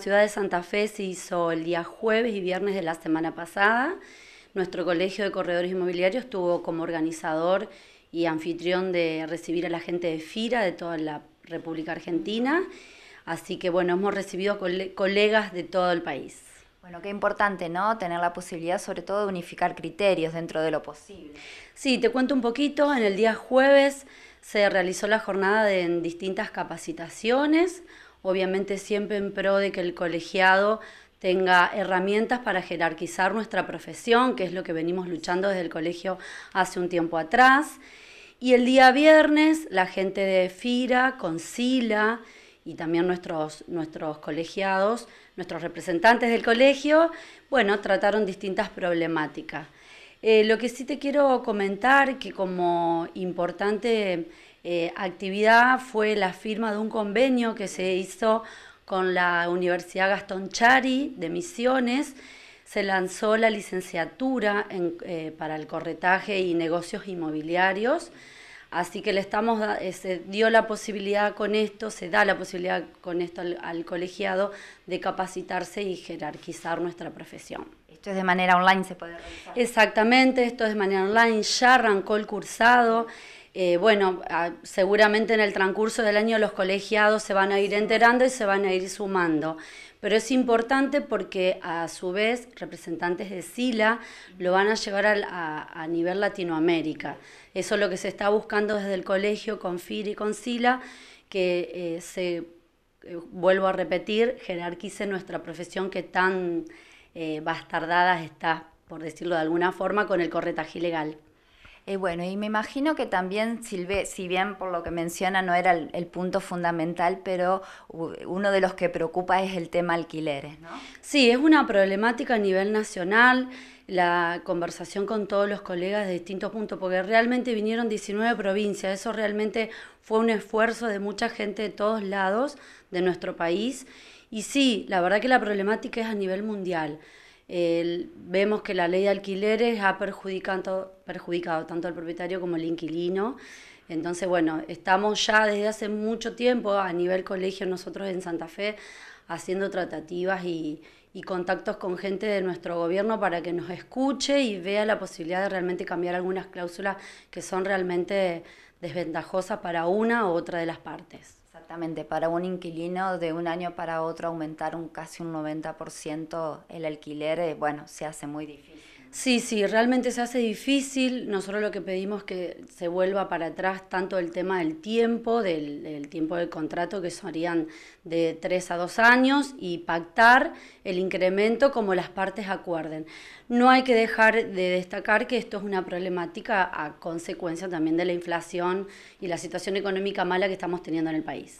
ciudad de Santa Fe se hizo el día jueves y viernes de la semana pasada. Nuestro colegio de corredores inmobiliarios tuvo como organizador y anfitrión de recibir a la gente de FIRA de toda la República Argentina. Así que bueno, hemos recibido colegas de todo el país. Bueno, qué importante, ¿no? Tener la posibilidad sobre todo de unificar criterios dentro de lo posible. Sí, te cuento un poquito. En el día jueves se realizó la jornada de, distintas capacitaciones obviamente siempre en pro de que el colegiado tenga herramientas para jerarquizar nuestra profesión, que es lo que venimos luchando desde el colegio hace un tiempo atrás. Y el día viernes, la gente de FIRA, Concila y también nuestros, nuestros colegiados, nuestros representantes del colegio, bueno, trataron distintas problemáticas. Eh, lo que sí te quiero comentar, que como importante eh, actividad fue la firma de un convenio que se hizo con la Universidad Gastón Chari de Misiones. Se lanzó la licenciatura eh, para el corretaje y negocios inmobiliarios. Así que le estamos, se dio la posibilidad con esto, se da la posibilidad con esto al colegiado de capacitarse y jerarquizar nuestra profesión. Esto es de manera online, se puede Exactamente, esto es de manera online. Ya arrancó el cursado. Eh, bueno, seguramente en el transcurso del año los colegiados se van a ir enterando y se van a ir sumando. Pero es importante porque a su vez representantes de SILA lo van a llevar a, nivel Latinoamérica. Eso es lo que se está buscando desde el colegio con FIR y con SILA, que eh, se, eh, vuelvo a repetir, jerarquice nuestra profesión que tan eh, bastardadas está, por decirlo de alguna forma, con el corretaje ilegal. Eh, bueno, y me imagino que también, Silve, si bien por lo que menciona no era el, punto fundamental, pero uno de los que preocupa es el tema alquileres, ¿no? Sí, es una problemática a nivel nacional, la conversación con todos los colegas de distintos puntos, porque realmente vinieron 19 provincias, eso realmente fue un esfuerzo de mucha gente de todos lados de nuestro país. Y sí, la verdad que la problemática es a nivel mundial vemos que la ley de alquileres ha perjudicado, perjudicado tanto al propietario como al inquilino. Entonces, bueno, estamos ya desde hace mucho tiempo a nivel colegio nosotros en Santa Fe haciendo tratativas y contactos con gente de nuestro gobierno para que nos escuche y vea la posibilidad de realmente cambiar algunas cláusulas que son realmente desventajosas para una u otra de las partes. Exactamente, para un inquilino de un año para otro aumentar un casi un 90% el alquiler, eh, bueno, se hace muy difícil. Sí, sí, realmente se hace difícil. Nosotros lo que pedimos que se vuelva para atrás tanto el tema del tiempo, del, tiempo del contrato, que serían de tres a dos años, y pactar el incremento como las partes acuerden. No hay que dejar de destacar que esto es una problemática a consecuencia también de la inflación y la situación económica mala que estamos teniendo en el país.